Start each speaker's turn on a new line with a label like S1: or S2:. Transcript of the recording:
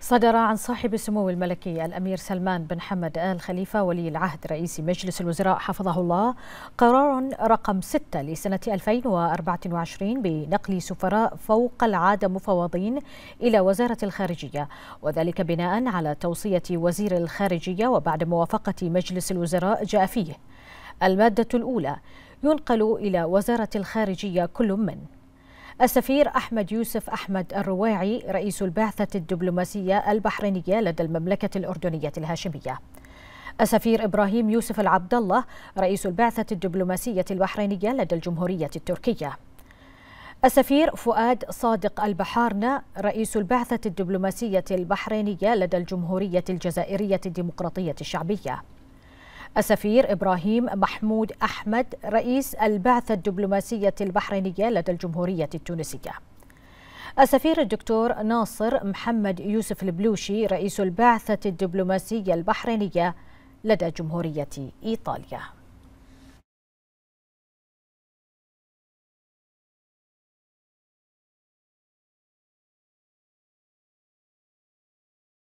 S1: صدر عن صاحب السمو الملكي الأمير سلمان بن حمد آل خليفة ولي العهد رئيس مجلس الوزراء حفظه الله قرار رقم 6 لسنة 2024 بنقل سفراء فوق العادة مفوضين إلى وزارة الخارجية وذلك بناء على توصية وزير الخارجية وبعد موافقة مجلس الوزراء جاء فيه المادة الأولى ينقل إلى وزارة الخارجية كل من السفير أحمد يوسف أحمد الرواعي رئيس البعثة الدبلوماسية البحرينية لدى المملكة الأردنية الهاشمية السفير إبراهيم يوسف العبد الله رئيس البعثة الدبلوماسية البحرينية لدى الجمهورية التركية السفير فؤاد صادق البحارنة رئيس البعثة الدبلوماسية البحرينية لدى الجمهورية الجزائرية الديمقراطية الشعبية السفير إبراهيم محمود أحمد رئيس البعثة الدبلوماسية البحرينية لدى الجمهورية التونسية السفير الدكتور ناصر محمد يوسف البلوشي رئيس البعثة الدبلوماسية البحرينية لدى جمهورية إيطاليا